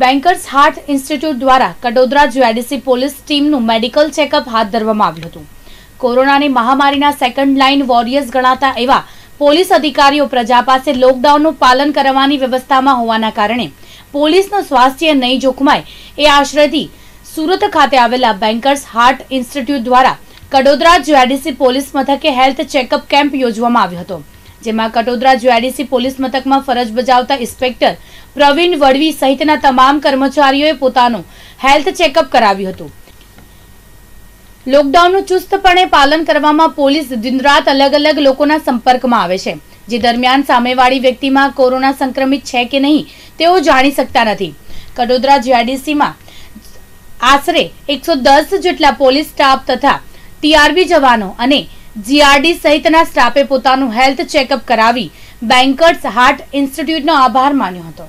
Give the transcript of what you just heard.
bankers Heart Institute દ્વારા Kadodara GIDC police ટીમનું medical checkup હાથ ધરવામાં આવ્યું હતું કોરોનાની મહામારીના સેકન્ડ લાઇન વોરિયર્સ ગણાતા એવા પોલીસ અધિકારીઓ પ્રજા પાસે લોકડાઉનનું પાલન કરવાની વ્યવસ્થામાં હોવાના કારણે પોલીસનું સ્વાસ્થ્ય નહીં જોખમાય એ આશ્રયથી સુરત ખાતે આવેલા બેન્કર્સ હાર્ટ ઇન્સ્ટિટ્યૂટ દ્વારા કડોદરા જીઆઈડીસી પોલીસ મથકે હેલ્થ ચેકઅપ કેમ્પ યોજવામાં આવ્યો હતો જેમાં કડોદરા જીઆઈડીસી પોલીસ મથકમાં ફરજ બજાવતા ઇન્સ્પેક્ટર પ્રવીણ વડવી સહિતના તમામ કર્મચારીઓએ પોતાનું હેલ્થ ચેકઅપ કરાવ્યું હતું લોકડાઉનનું ચુસ્તપણે પાલન કરવામાં પોલીસ દિનરાત અલગ અલગ લોકોના સંપર્કમાં આવે છે જે દરમિયાન સામેવાળી વ્યક્તિમાં કોરોના સંક્રમિત છે કે નહીં તેઓ જાણી શકતા નથી કડોદરા જીઆરડીસીમાં આશરે એકસો દસ જેટલા પોલીસ સ્ટાફ તથા ટીઆરબી જવાનો અને જીઆરડી સહિતના સ્ટાફે પોતાનું હેલ્થ ચેકઅપ કરાવી બેન્કર્સ હાર્ટ ઇન્સ્ટિટ્યૂટનો આભાર માન્યો હતો